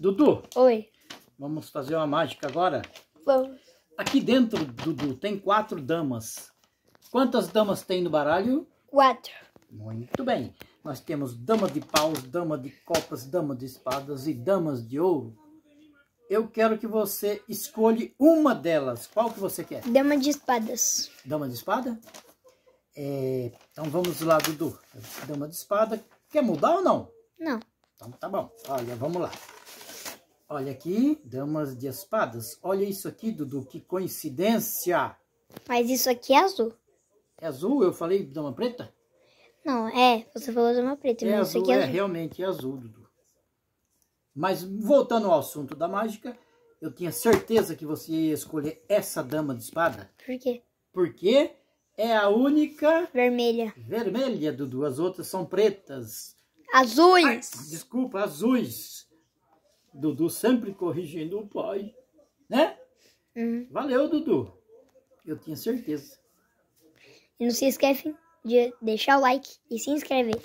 Dudu. Oi. Vamos fazer uma mágica agora? Vamos. Aqui dentro, Dudu, tem quatro damas. Quantas damas tem no baralho? Quatro. Muito bem. Nós temos dama de paus, dama de copas, dama de espadas e damas de ouro. Eu quero que você escolha uma delas. Qual que você quer? Dama de espadas. Dama de espada? É, então vamos lá, Dudu. Dama de espada. Quer mudar ou não? Não. Então tá bom. Olha, vamos lá. Olha aqui, damas de espadas. Olha isso aqui, Dudu, que coincidência. Mas isso aqui é azul. É azul? Eu falei dama preta? Não, é, você falou dama preta, é mas azul, isso aqui é, é azul. realmente é azul, Dudu. Mas voltando ao assunto da mágica, eu tinha certeza que você ia escolher essa dama de espada. Por quê? Porque é a única... Vermelha. Vermelha, Dudu. As outras são pretas. Azuis. Ai, desculpa, azuis. Dudu sempre corrigindo o pai, né? Uhum. Valeu, Dudu. Eu tinha certeza. Não se esquecem de deixar o like e se inscrever.